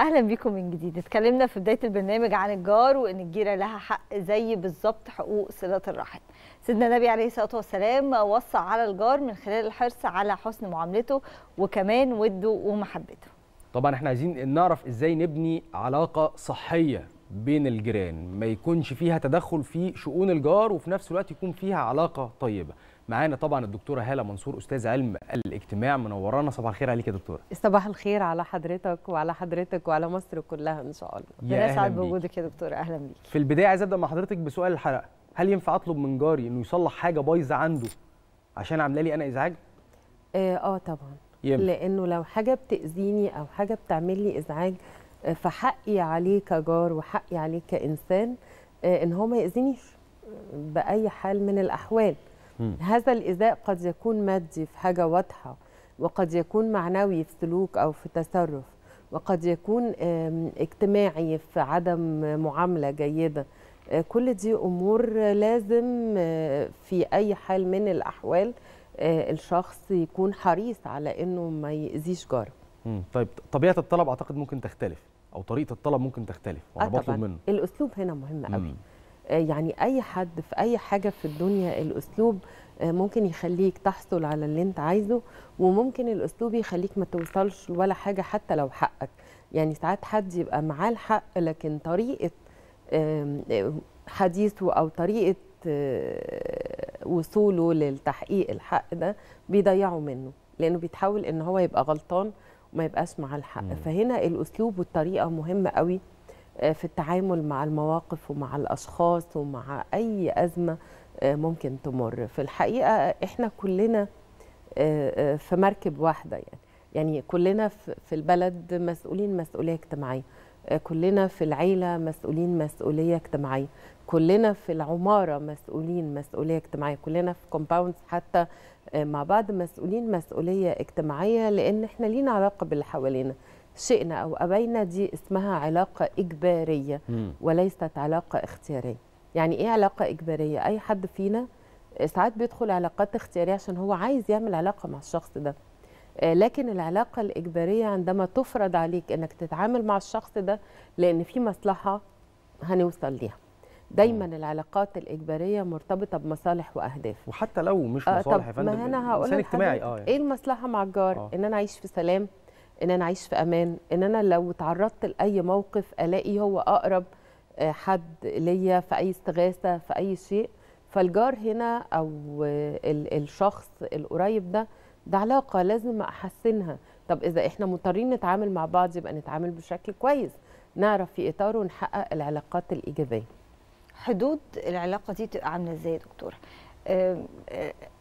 اهلا بيكم من جديد اتكلمنا في بدايه البرنامج عن الجار وان الجيره لها حق زي بالظبط حقوق صله الرحم سيدنا النبي عليه الصلاه والسلام وصى على الجار من خلال الحرص على حسن معاملته وكمان وده ومحبته طبعا احنا عايزين نعرف ازاي نبني علاقه صحيه بين الجيران ما يكونش فيها تدخل في شؤون الجار وفي نفس الوقت يكون فيها علاقه طيبه معانا طبعا الدكتوره هاله منصور استاذ علم الاجتماع منورانا صباح الخير عليك يا دكتوره صباح الخير على حضرتك وعلى حضرتك وعلى مصر كلها ان شاء الله ربنا بوجودك يا دكتوره اهلا بيك في البدايه عايز ابدا مع حضرتك بسؤال الحلقه هل ينفع اطلب من جاري انه يصلح حاجه بايظه عنده عشان عامله لي انا ازعاج اه, آه طبعا ينفع. لانه لو حاجه بتاذيني او حاجه بتعمل لي ازعاج آه، فحقي عليه كجار وحقي عليه كانسان آه، ان هو ما ياذينيش باي حال من الاحوال هذا الإزاء قد يكون مادي في حاجة واضحة وقد يكون معنوي في سلوك أو في تصرف وقد يكون اجتماعي في عدم معاملة جيدة آه، كل دي أمور لازم آه، في أي حال من الأحوال آه، الشخص يكون حريص على أنه ما يأذيش جاره طيب طبيعة الطلب أعتقد ممكن تختلف أو طريقة الطلب ممكن تختلف وأنا بطلب منه الأسلوب هنا مهم قوي آه، يعني اي حد في اي حاجه في الدنيا الاسلوب آه، ممكن يخليك تحصل على اللي انت عايزه وممكن الاسلوب يخليك ما توصلش ولا حاجه حتى لو حقك يعني ساعات حد يبقى معاه الحق لكن طريقه آه، حديثه او طريقه وصوله للتحقيق الحق ده بيضيعه منه لانه بيتحول ان هو يبقى غلطان وما يبقاش معاه الحق فهنا الاسلوب والطريقه مهمه قوي آه، في التعامل مع المواقف ومع الاشخاص ومع اي ازمه آه، ممكن تمر في الحقيقه احنا كلنا آه، في مركب واحده يعني يعني كلنا في البلد مسؤولين مسؤوليه اجتماعيه كلنا في العيله مسؤولين مسؤوليه اجتماعيه كلنا في العماره مسؤولين مسؤوليه اجتماعيه كلنا في كومباوندز حتى مع بعض مسؤولين مسؤوليه اجتماعيه لان احنا لينا علاقه باللي حوالينا شئنا أو أبينا دي اسمها علاقة إجبارية وليست علاقة اختيارية يعني إيه علاقة إجبارية؟ أي حد فينا ساعات بيدخل علاقات اختيارية عشان هو عايز يعمل علاقة مع الشخص ده آه، لكن العلاقة الإجبارية عندما تفرض عليك أنك تتعامل مع الشخص ده لأن في مصلحة هنوصل ليها دايما م. العلاقات الاجباريه مرتبطه بمصالح واهداف وحتى لو مش آه، مصالح يا فندم ما انا هقول اجتماعي اه يعني. ايه المصلحه مع الجار آه. ان انا اعيش في سلام ان انا اعيش في امان ان انا لو تعرضت لاي موقف الاقي هو اقرب آه، حد ليا في اي استغاثه في اي شيء فالجار هنا او آه، الشخص القريب ده ده علاقه لازم احسنها طب اذا احنا مضطرين نتعامل مع بعض يبقى نتعامل بشكل كويس نعرف في اطاره نحقق العلاقات الايجابيه حدود العلاقه دي تبقى عامله ازاي يا دكتوره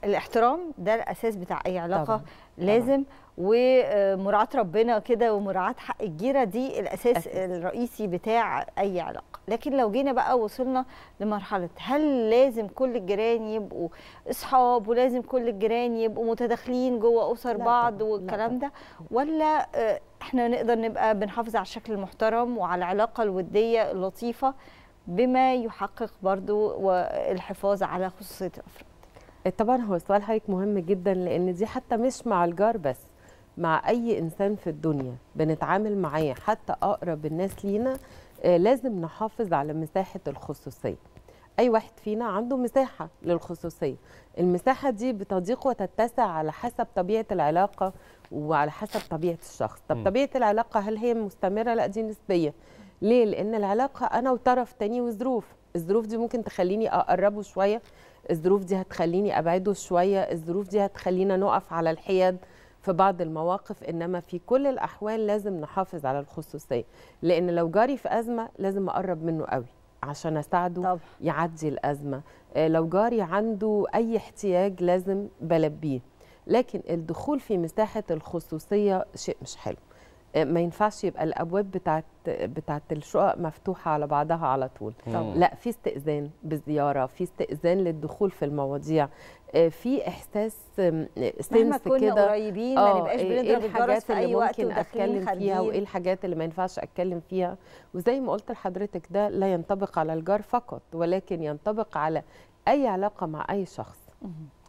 الاحترام ده الاساس بتاع اي علاقه طبعا. لازم ومراعاه ربنا كده ومراعاه حق الجيره دي الاساس أكيد. الرئيسي بتاع اي علاقه لكن لو جينا بقى وصلنا لمرحله هل لازم كل الجيران يبقوا اصحاب ولازم كل الجيران يبقوا متداخلين جوه اسر بعض طبعا. والكلام ده ولا آه، احنا نقدر نبقى بنحافظ على الشكل المحترم وعلى العلاقه الوديه اللطيفه بما يحقق برضو والحفاظ على خصوصية الأفراد إيه، طبعا هو سؤال حضرتك مهم جدا لأن دي حتى مش مع الجار بس مع أي إنسان في الدنيا بنتعامل معاه حتى أقرب الناس لينا إيه، لازم نحافظ على مساحة الخصوصية أي واحد فينا عنده مساحة للخصوصية المساحة دي بتضيق وتتسع على حسب طبيعة العلاقة وعلى حسب طبيعة الشخص طب طبيعة العلاقة هل هي مستمرة؟ لا دي نسبية ليه لان العلاقه انا وطرف تاني وظروف الظروف دي ممكن تخليني اقربه شويه الظروف دي هتخليني ابعده شويه الظروف دي هتخلينا نقف على الحياد في بعض المواقف انما في كل الاحوال لازم نحافظ على الخصوصيه لان لو جاري في ازمه لازم اقرب منه قوي عشان اساعده طبعا. يعدي الازمه آه، لو جاري عنده اي احتياج لازم بلبيه لكن الدخول في مساحه الخصوصيه شيء مش حلو آه، ما ينفعش يبقى الابواب بتاعت بتاعت الشقق مفتوحه على بعضها على طول لا في استئذان بالزياره في استئذان للدخول في المواضيع آه، في احساس سنس كده قريبين ما آه، نبقاش إيه، بنضرب إيه الجرس في اي وقت اتكلم فيها وايه الحاجات اللي ما ينفعش اتكلم فيها وزي ما قلت لحضرتك ده لا ينطبق على الجار فقط ولكن ينطبق على اي علاقه مع اي شخص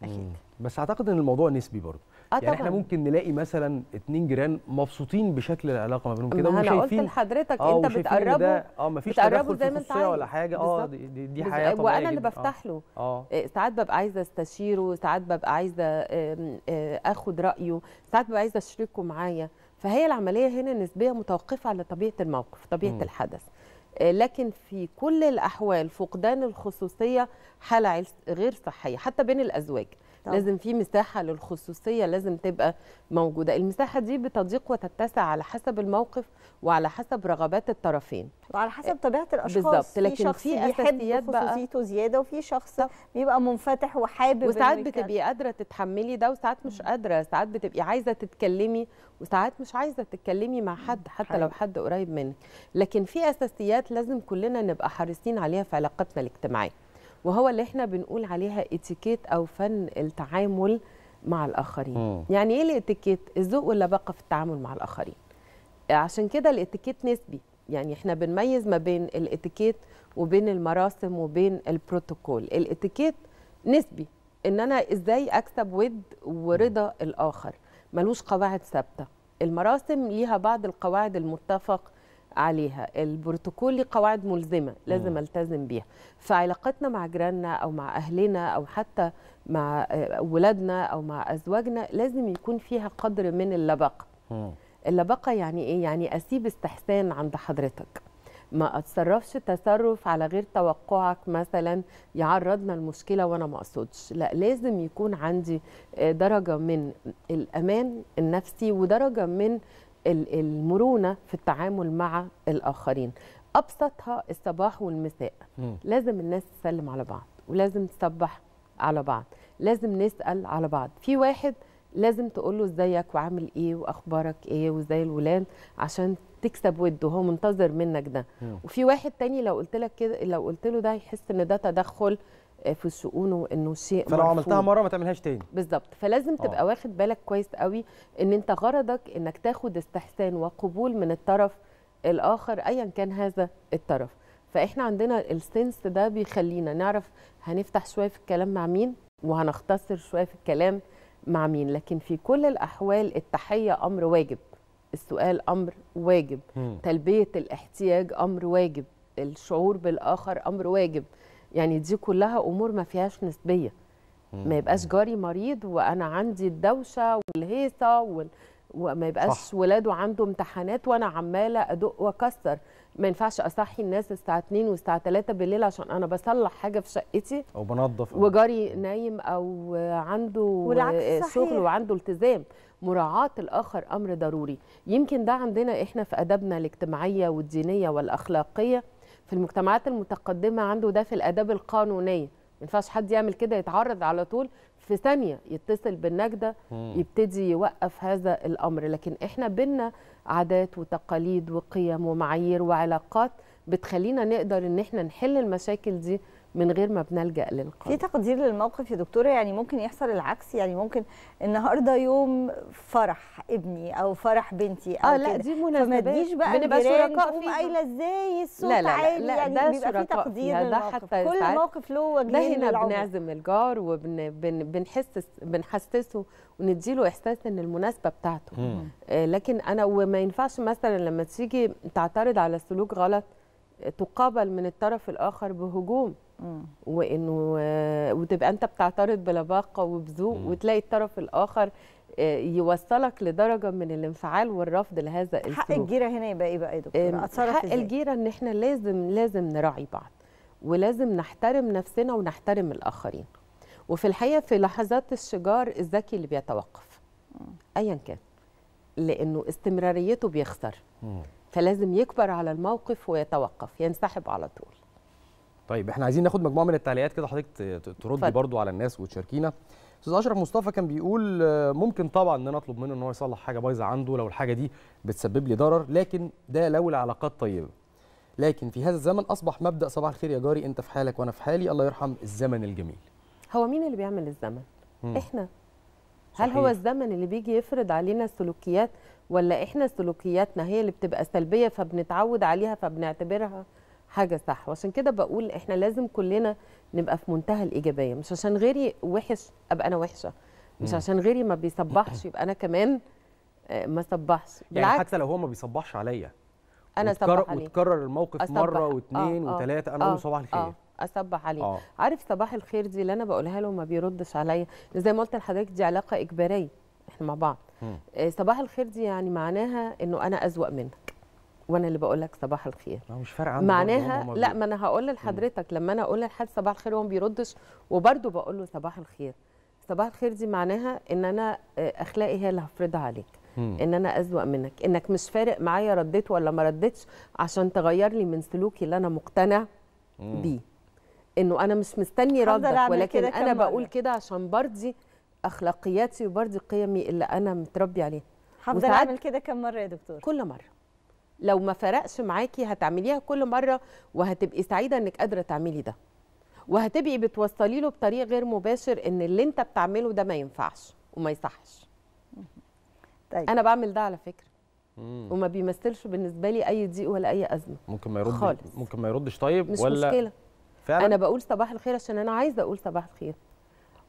اكيد بس اعتقد ان الموضوع نسبي برضه آه يعني طبعًا. احنا ممكن نلاقي مثلا اتنين جيران مبسوطين بشكل العلاقه ما بينهم كده ومش شايفين قلت لحضرتك آه انت بتقربه اه مفيش تدخل زي ما انت ولا حاجه اه دي, دي, دي حياه طبيعيه وانا اللي آه. بفتح له آه. آه. ساعات ببقى عايزه استشيره ساعات ببقى عايزه آه، اخد رايه ساعات ببقى عايزه اشركه معايا فهي العمليه هنا نسبيه متوقفه على طبيعه الموقف طبيعه م. الحدث لكن في كل الاحوال فقدان الخصوصيه حاله غير صحيه حتى بين الازواج طبعا. لازم في مساحه للخصوصيه لازم تبقى موجوده المساحه دي بتضيق وتتسع على حسب الموقف وعلى حسب رغبات الطرفين وعلى حسب طبيعه الاشخاص بالظبط لكن في اساسيات بقى خصوصيته زياده وفي شخص طبعا. بيبقى منفتح وحابب وساعات بتبقي قادره تتحملي ده وساعات مش قادره ساعات بتبقي عايزه تتكلمي وساعات مش عايزه تتكلمي مع حد حتى حاجة. لو حد قريب منك لكن في اساسيات لازم كلنا نبقى حريصين عليها في علاقاتنا الاجتماعيه وهو اللي احنا بنقول عليها اتيكيت او فن التعامل مع الاخرين مم. يعني ايه الاتيكيت الذوق واللباقه في التعامل مع الاخرين عشان كده الاتيكيت نسبي يعني احنا بنميز ما بين الاتيكيت وبين المراسم وبين البروتوكول الاتيكيت نسبي ان انا ازاي اكسب ود ورضا الاخر ملوش قواعد ثابته المراسم ليها بعض القواعد المتفق عليها البروتوكول ليه قواعد ملزمه لازم التزم بيها فعلاقتنا مع جيراننا او مع اهلنا او حتى مع آه، ولادنا او مع ازواجنا لازم يكون فيها قدر من اللباقه اللباقه يعني ايه يعني اسيب استحسان عند حضرتك ما اتصرفش تصرف على غير توقعك مثلا يعرضنا لمشكله وانا ما اقصدش لا لازم يكون عندي آه، درجه من الامان النفسي ودرجه من المرونه في التعامل مع الاخرين ابسطها الصباح والمساء م. لازم الناس تسلم على بعض ولازم تصبح على بعض لازم نسال على بعض في واحد لازم تقول له ازيك وعامل ايه واخبارك ايه وازاي الولاد عشان تكسب وده هو منتظر منك ده م. وفي واحد تاني لو قلت لك كده لو قلت له ده هيحس ان ده تدخل آه، في شؤونه انه شيء فلو عملتها مره ما تعملهاش تاني بالظبط فلازم تبقى أوه. واخد بالك كويس قوي ان انت غرضك انك تاخد استحسان وقبول من الطرف الاخر ايا كان هذا الطرف فاحنا عندنا السنس ده بيخلينا نعرف هنفتح شويه في الكلام مع مين وهنختصر شويه في الكلام مع مين لكن في كل الاحوال التحيه امر واجب السؤال امر واجب م. تلبيه الاحتياج امر واجب الشعور بالاخر امر واجب يعني دي كلها امور ما فيهاش نسبيه ما يبقاش جاري مريض وانا عندي الدوشه والهيصه وال... وما يبقاش صح. ولاده عنده امتحانات وانا عماله ادق واكسر ما ينفعش اصحي الناس الساعه 2 والساعه 3 بالليل عشان انا بصلح حاجه في شقتي او بنظف وجاري نايم او عنده آه، شغل وعنده التزام مراعاه الاخر امر ضروري يمكن ده عندنا احنا في ادابنا الاجتماعيه والدينيه والاخلاقيه في المجتمعات المتقدمه عنده ده في الاداب القانونيه ما ينفعش حد يعمل كده يتعرض على طول في ثانيه يتصل بالنجده يبتدي يوقف هذا الامر لكن احنا بينا عادات وتقاليد وقيم ومعايير وعلاقات بتخلينا نقدر ان احنا نحل المشاكل دي من غير ما بنلجا للقانون في تقدير للموقف يا دكتوره يعني ممكن يحصل العكس يعني ممكن النهارده يوم فرح ابني او فرح بنتي او اه لا دي مناسبة. فما تجيش بقى بنبقى شركاء فيه قايله ازاي الصوت لا لا عالي لا يعني ده بيبقى في تقدير للموقف كل موقف له وجهين ده هنا بنعزم الجار وبنحسس بنحسسه ونديله احساس ان المناسبه بتاعته آه لكن انا وما ينفعش مثلا لما تيجي تعترض على سلوك غلط آه، تقابل من الطرف الاخر بهجوم اه وانه آه، وتبقى انت بتعترض بلباقه وبذوق وتلاقي الطرف الاخر آه، يوصلك لدرجه من الانفعال والرفض لهذا السلوك حق الجيره هنا يبقى ايه بقى يا دكتور؟ اتصرف حق الجيره ان احنا لازم لازم نراعي بعض ولازم نحترم نفسنا ونحترم الاخرين وفي الحقيقه في لحظات الشجار الذكي اللي بيتوقف ايا كان لانه استمراريته بيخسر فلازم يكبر على الموقف ويتوقف ينسحب على طول طيب احنا عايزين ناخد مجموعه من التعليقات كده حضرتك تردي برضو على الناس وتشاركينا استاذ اشرف مصطفى كان بيقول آه، ممكن طبعا ان انا اطلب منه ان هو يصلح حاجه بايظه عنده لو الحاجه دي بتسبب لي ضرر لكن ده لو العلاقات طيبه لكن في هذا الزمن اصبح مبدا صباح الخير يا جاري انت في حالك وانا في حالي الله يرحم الزمن الجميل هو مين اللي بيعمل الزمن مم. احنا هل هو الزمن اللي بيجي يفرض علينا السلوكيات ولا احنا سلوكياتنا هي اللي بتبقى سلبيه فبنتعود عليها فبنعتبرها حاجه صح وعشان كده بقول احنا لازم كلنا نبقى في منتهى الايجابيه مش عشان غيري وحش ابقى انا وحشه مش عشان غيري ما بيصبحش يبقى انا كمان آه، ما صبحش يعني حتى لو هو ما بيصبحش عليا انا صبح عليه وتكرر الموقف أصبح. مره واثنين آه وثلاثه آه، انا اقول آه، صباح الخير آه. اصبح عليه آه. عارف صباح الخير دي اللي انا بقولها له ما بيردش عليا زي ما قلت لحضرتك دي علاقه اجباريه احنا مع بعض آه صباح الخير دي يعني معناها انه انا ازوق منها وانا اللي بقول لك صباح الخير ما مش فارقه معناها لا ما انا هقول لحضرتك لما انا اقول لحد صباح الخير هو ما بيردش وبرده بقول له صباح الخير صباح الخير دي معناها ان انا آه، اخلاقي هي اللي هفرضها عليك ان انا أزوأ منك انك مش فارق معايا رديت ولا ما رديتش عشان تغير لي من سلوكي اللي انا مقتنع بيه انه انا مش مستني ردك ولكن انا بقول كده عشان برضي اخلاقياتي وبرضي قيمي اللي انا متربي عليها هفضل اعمل كده كم مره يا دكتور كل مره لو ما فرقش معاكي هتعمليها كل مره وهتبقي سعيده انك قادره تعملي ده وهتبقي بتوصلي له بطريق غير مباشر ان اللي انت بتعمله ده ما ينفعش وما يصحش طيب. انا بعمل ده على فكره مم. وما بيمثلش بالنسبه لي اي ضيق ولا اي ازمه ممكن ما يرد خالص. ممكن ما يردش طيب مش ولا مشكله فعلا انا بقول صباح الخير عشان انا عايزه اقول صباح الخير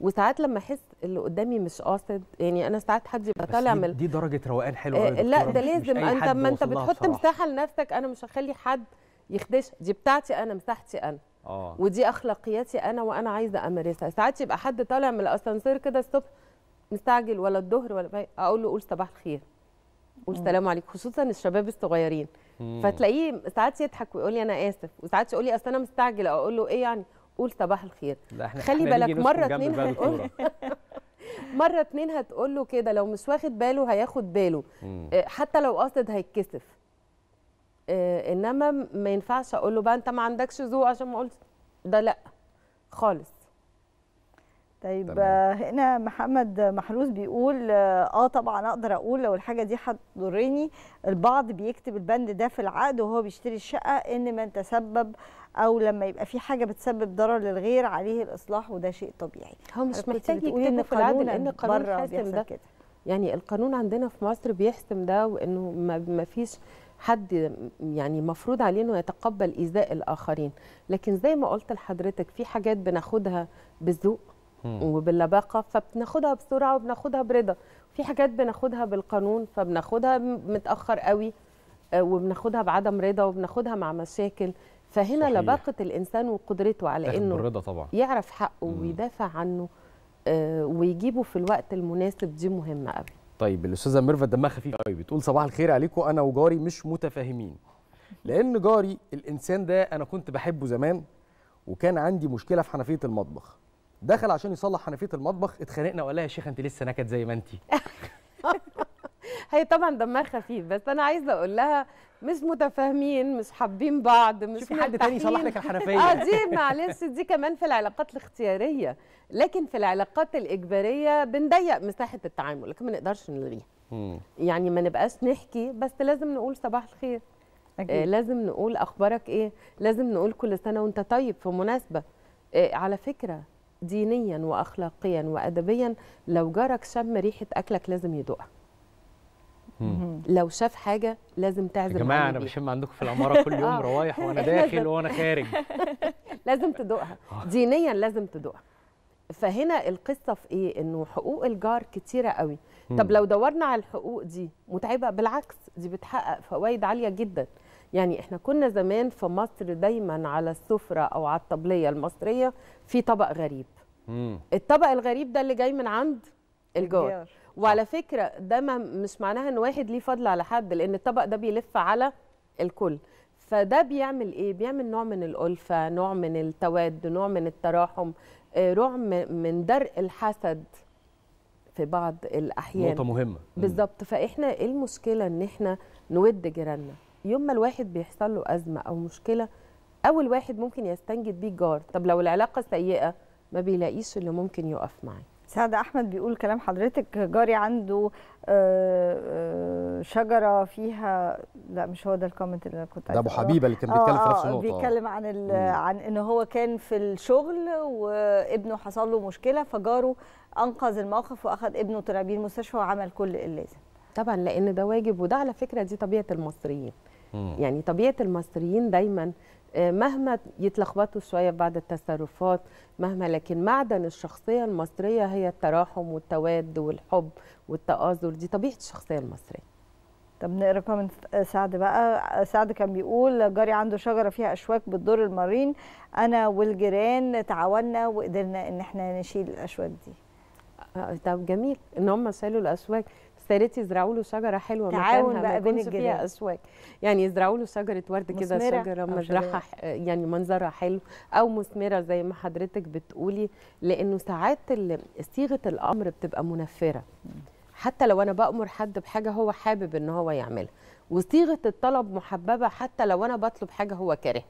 وساعات لما احس اللي قدامي مش قاصد يعني انا ساعات حد يبقى طالع من دي درجه روقان حلوه آه لا ده لازم انت ما انت بتحط مساحه لنفسك انا مش هخلي حد يخدش دي بتاعتي انا مساحتي انا آه. ودي اخلاقياتي انا وانا عايزه امارسها ساعات يبقى حد طالع من الاسانسير كده الصبح مستعجل ولا الظهر ولا اقول له قول صباح الخير قول سلام عليكم خصوصا الشباب الصغيرين فتلاقيه ساعات يضحك ويقول لي انا اسف وساعات يقول لي اصل انا مستعجل اقول له ايه يعني قول صباح الخير لا احنا خلي احنا بالك مره اتنين هتقول مره اتنين هتقول له كده لو مش واخد باله هياخد باله مم. آه، حتى لو قاصد هيتكسف آه، انما ما ينفعش اقول له بقى انت ما عندكش ذوق عشان ما قلت ده لا خالص طيب تمام. هنا محمد محروس بيقول آه،, اه طبعا اقدر اقول لو الحاجه دي هتضرني البعض بيكتب البند ده في العقد وهو بيشتري الشقه ان من تسبب او لما يبقى في حاجه بتسبب ضرر للغير عليه الاصلاح وده شيء طبيعي هو مش محتاج يكتبه في العقد لان القانون حاسم ده كده. يعني القانون عندنا في مصر بيحسم ده وانه ما فيش حد يعني مفروض عليه انه يتقبل ايذاء الاخرين لكن زي ما قلت لحضرتك في حاجات بناخدها بالذوق وباللباقه فبناخدها بسرعه وبناخدها برضا في حاجات بناخدها بالقانون فبناخدها متاخر قوي آه، وبناخدها بعدم رضا وبناخدها مع مشاكل فهنا صحيح. لباقه الانسان وقدرته على انه طبعا. يعرف حقه مم. ويدافع عنه آه، ويجيبه في الوقت المناسب دي مهمه قوي طيب الاستاذه ميرفت دمها خفيف قوي طيب، بتقول صباح الخير عليكم انا وجاري مش متفاهمين لان جاري الانسان ده انا كنت بحبه زمان وكان عندي مشكله في حنفيه المطبخ دخل عشان يصلح حنفيه المطبخ اتخانقنا وقال لها يا شيخه انت لسه نكت زي ما انت هي طبعا دمها خفيف بس انا عايزه اقول لها مش متفاهمين مش حابين بعض مش شوفي حد تاني يصلح لك الحنفيه اه دي معلش دي كمان في العلاقات الاختياريه لكن في العلاقات الاجباريه بنضيق مساحه التعامل لكن ما نقدرش نلغيها يعني ما نبقاش نحكي بس لازم نقول صباح الخير آه، أكيد. آه لازم نقول اخبارك ايه لازم نقول كل سنه وانت طيب في مناسبه آه على فكره دينيا واخلاقيا وادبيا لو جارك شم ريحه اكلك لازم يدوقها لو شاف حاجه لازم تعزم يا جماعه انا بشم عندكم في العماره كل يوم آه. روايح وانا داخل وانا خارج لازم تدوقها دينيا لازم تدوقها فهنا القصه في ايه انه حقوق الجار كتيره قوي طب لو دورنا على الحقوق دي متعبه بالعكس دي بتحقق فوائد عاليه جدا يعني احنا كنا زمان في مصر دايما على السفره او على الطبليه المصريه في طبق غريب مم. الطبق الغريب ده اللي جاي من عند الجار, الجار. وعلى فكره ده مش معناها ان واحد ليه فضل على حد لان الطبق ده بيلف على الكل فده بيعمل ايه بيعمل نوع من الالفه نوع من التواد نوع من التراحم آه، نوع من درء الحسد في بعض الاحيان نقطه مهمه بالظبط فاحنا ايه المشكله ان احنا نود جيراننا يوم ما الواحد بيحصل له ازمه او مشكله اول واحد ممكن يستنجد بيه الجار طب لو العلاقه سيئه ما بيلاقيش اللي ممكن يقف معاه سعد احمد بيقول كلام حضرتك جاري عنده آه، آه، شجره فيها لا مش هو ده الكومنت اللي انا كنت ده ابو حبيبه اللي كان بيتكلم في نفس آه، النقطه بيتكلم عن عن ان هو كان في الشغل وابنه حصل له مشكله فجاره انقذ الموقف واخذ ابنه طلع بيه المستشفى وعمل كل اللازم طبعا لان ده واجب وده على فكره دي طبيعه المصريين يعني طبيعه المصريين دايما مهما يتلخبطوا شويه في بعض التصرفات مهما لكن معدن الشخصيه المصريه هي التراحم والتواد والحب والتآزر دي طبيعه الشخصيه المصريه طب نقرا كومنت آه، سعد بقى آه، سعد كان بيقول جاري عنده شجره فيها اشواك بتضر المارين انا والجيران تعاوننا وقدرنا ان احنا نشيل الاشواك دي آه، طب جميل ان هم شالوا الاشواك ابتديتي ازرعوا له شجره حلوه تعاون بقى بين الجيران فيها اسواق يعني يزرعوا له شجره ورد كده شجره مزرعها يعني منظرها حلو او مثمره زي ما حضرتك بتقولي لانه ساعات صيغه الامر بتبقى منفره حتى لو انا بامر حد بحاجه هو حابب ان هو يعملها وصيغه الطلب محببه حتى لو انا بطلب حاجه هو كاره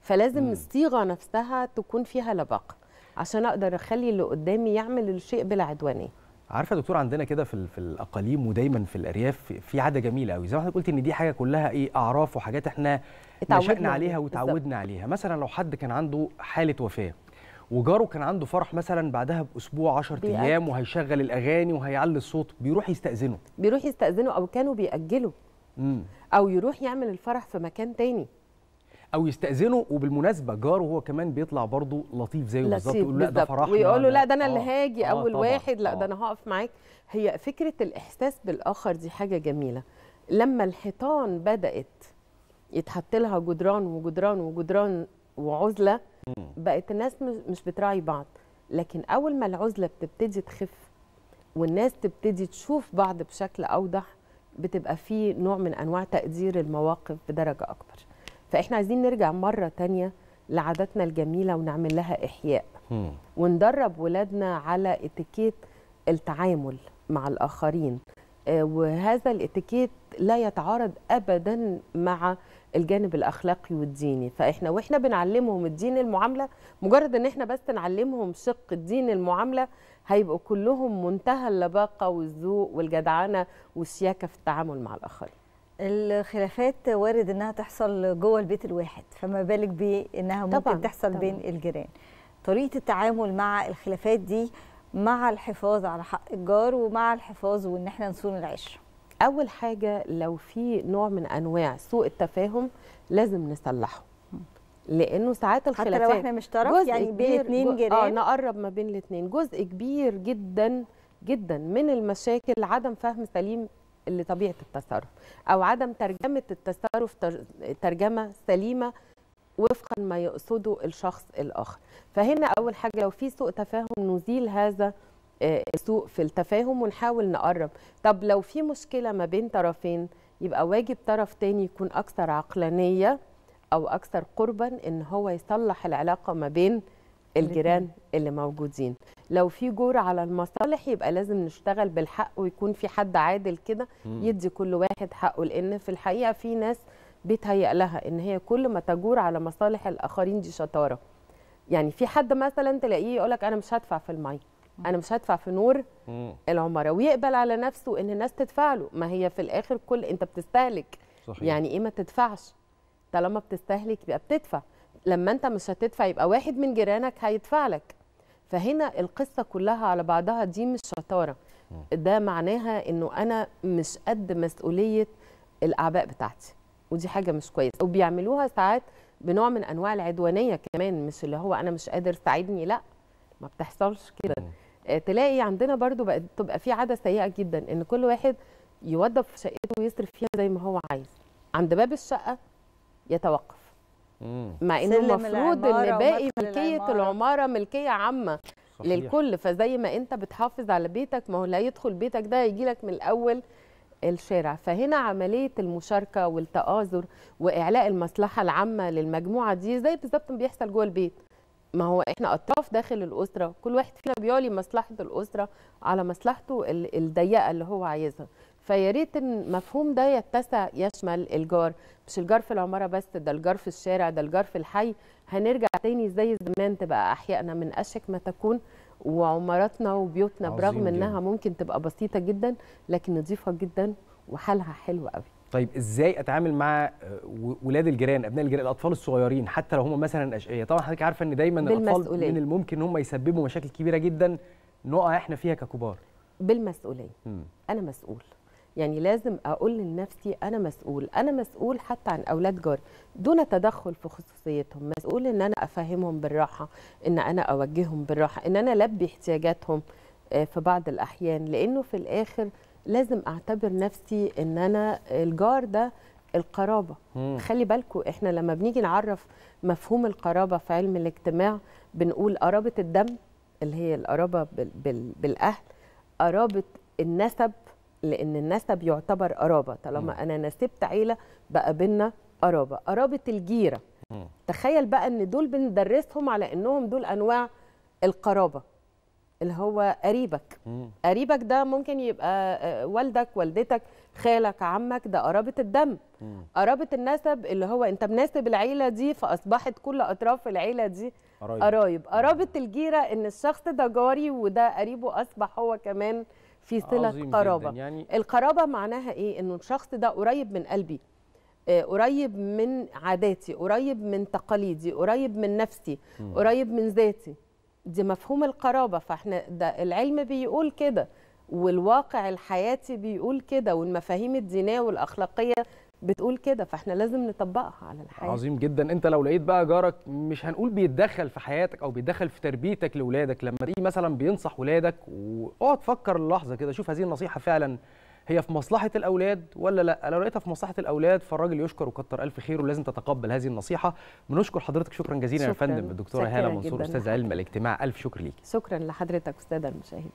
فلازم الصيغه نفسها تكون فيها لباقه عشان اقدر اخلي اللي قدامي يعمل الشيء بلا عدوانيه عارفه يا دكتور عندنا كده في, في الاقاليم ودايما في الارياف في عاده جميله قوي زي ما حضرتك قلت ان دي حاجه كلها ايه اعراف وحاجات احنا اتعودنا عليها وتعودنا عليها مثلا لو حد كان عنده حاله وفاه وجاره كان عنده فرح مثلا بعدها باسبوع 10 ايام وهيشغل الاغاني وهيعلي الصوت بيروح يستاذنه بيروح يستاذنه او كانوا بياجلوا امم او يروح يعمل الفرح في مكان تاني او يستاذنه وبالمناسبه جاره هو كمان بيطلع برضه لطيف زيه بالظبط يقول له لا ده فرحنا ويقول له لا ده انا اللي آه، هاجي آه اول واحد لا آه. ده انا هقف معاك هي فكره الاحساس بالاخر دي حاجه جميله لما الحيطان بدات يتحط لها جدران وجدران وجدران وعزله بقت الناس مش بتراعي بعض لكن اول ما العزله بتبتدي تخف والناس تبتدي تشوف بعض بشكل اوضح بتبقى في نوع من انواع تقدير المواقف بدرجه اكبر فاحنا عايزين نرجع مره تانية لعاداتنا الجميله ونعمل لها احياء م. وندرب ولادنا على اتيكيت التعامل مع الاخرين آه، وهذا الاتيكيت لا يتعارض ابدا مع الجانب الاخلاقي والديني فاحنا واحنا بنعلمهم الدين المعامله مجرد ان احنا بس نعلمهم شق الدين المعامله هيبقوا كلهم منتهى اللباقه والذوق والجدعنه والسياكه في التعامل مع الاخرين الخلافات وارد انها تحصل جوه البيت الواحد فما بالك بانها ممكن طبعًا تحصل طبعًا بين الجيران طريقه التعامل مع الخلافات دي مع الحفاظ على حق الجار ومع الحفاظ وان احنا نصون العشره اول حاجه لو في نوع من انواع سوء التفاهم لازم نصلحه لانه ساعات الخلافات حتى لو احنا مش طرف يعني بين اثنين جيران اه نقرب ما بين الاثنين جزء كبير جدا جدا من المشاكل عدم فهم سليم لطبيعه التصرف او عدم ترجمه التصرف ترجمه سليمه وفقا ما يقصده الشخص الاخر فهنا اول حاجه لو في سوء تفاهم نزيل هذا آه، السوء في التفاهم ونحاول نقرب طب لو في مشكله ما بين طرفين يبقى واجب طرف تاني يكون اكثر عقلانيه او اكثر قربا ان هو يصلح العلاقه ما بين الجيران اللي موجودين لو في جور على المصالح يبقى لازم نشتغل بالحق ويكون في حد عادل كده يدي كل واحد حقه لان في الحقيقه في ناس بيتهيأ لها ان هي كل ما تجور على مصالح الاخرين دي شطاره يعني في حد مثلا تلاقيه لك انا مش هدفع في الميه انا مش هدفع في نور العماره ويقبل على نفسه ان الناس تدفع له ما هي في الاخر كل انت بتستهلك صحيح. يعني ايه ما تدفعش طالما بتستهلك يبقى بتدفع لما انت مش هتدفع يبقى واحد من جيرانك هيدفع لك فهنا القصه كلها على بعضها دي مش شطاره ده معناها انه انا مش قد مسؤوليه الاعباء بتاعتي ودي حاجه مش كويسه وبيعملوها ساعات بنوع من انواع العدوانيه كمان مش اللي هو انا مش قادر ساعدني لا ما بتحصلش كده آه، تلاقي عندنا برضو بقى تبقى في عاده سيئه جدا ان كل واحد يوضب في شقته ويصرف فيها زي ما هو عايز عند باب الشقه يتوقف مع انه المفروض ان باقي ملكيه العماره ملكيه عامه صحيح. للكل فزي ما انت بتحافظ على بيتك ما هو لا يدخل بيتك ده يجي لك من الاول الشارع فهنا عمليه المشاركه والتآزر واعلاء المصلحه العامه للمجموعه دي زي بالظبط ما بيحصل جوه البيت ما هو احنا اطراف داخل الاسره كل واحد فينا بيعلي مصلحه الاسره على مصلحته الضيقه اللي هو عايزها فيا ريت المفهوم ده يتسع يشمل الجار مش الجار في العماره بس ده الجار في الشارع ده الجار في الحي هنرجع تاني زي زمان تبقى احيائنا من اشك ما تكون وعماراتنا وبيوتنا برغم انها ممكن تبقى بسيطه جدا لكن نظيفه جدا وحالها حلو قوي طيب ازاي اتعامل مع آه، ولاد الجيران ابناء الجيران الاطفال الصغيرين حتى لو هم مثلا اشقياء طبعا حضرتك عارفه ان دايما الاطفال من الممكن هم يسببوا مشاكل كبيره جدا نقع احنا فيها ككبار بالمسؤوليه انا مسؤول يعني لازم اقول لنفسي انا مسؤول انا مسؤول حتى عن اولاد جاري دون تدخل في خصوصيتهم مسؤول ان انا افهمهم بالراحه ان انا اوجههم بالراحه ان انا البي احتياجاتهم آه، في بعض الاحيان لانه في الاخر لازم اعتبر نفسي ان انا الجار ده القرابه مم. خلي بالكم احنا لما بنيجي نعرف مفهوم القرابه في علم الاجتماع بنقول قرابه الدم اللي هي القرابه بالاهل قرابه النسب لان النسب يعتبر قرابه طالما انا نسبت عيله بقى بينا قرابه قرابه الجيره م. تخيل بقى ان دول بندرسهم على انهم دول انواع القرابه اللي هو قريبك م. قريبك ده ممكن يبقى آه، والدك والدتك خالك عمك ده قرابه الدم م. قرابه النسب اللي هو انت مناسب العيله دي فاصبحت كل اطراف العيله دي قرايب قرايب قرابه الجيره ان الشخص ده جاري وده قريبه اصبح هو كمان في صله قرابه يعني القرابه معناها ايه انه الشخص ده قريب من قلبي آه، قريب من عاداتي قريب من تقاليدي قريب من نفسي قريب من ذاتي دي مفهوم القرابه فاحنا ده العلم بيقول كده والواقع الحياتي بيقول كده والمفاهيم الدينيه والاخلاقيه بتقول كده فاحنا لازم نطبقها على الحياه عظيم جدا انت لو لقيت بقى جارك مش هنقول بيتدخل في حياتك او بيتدخل في تربيتك لاولادك لما تيجي مثلا بينصح ولادك واقعد فكر اللحظه كده شوف هذه النصيحه فعلا هي في مصلحه الاولاد ولا لا لو لقيتها في مصلحه الاولاد فالراجل يشكر وكتر الف خير ولازم تتقبل هذه النصيحه بنشكر حضرتك شكرا جزيلا يا فندم الدكتوره هاله منصور استاذ علم الاجتماع الف شكر ليك شكرا لحضرتك استاذه المشاهد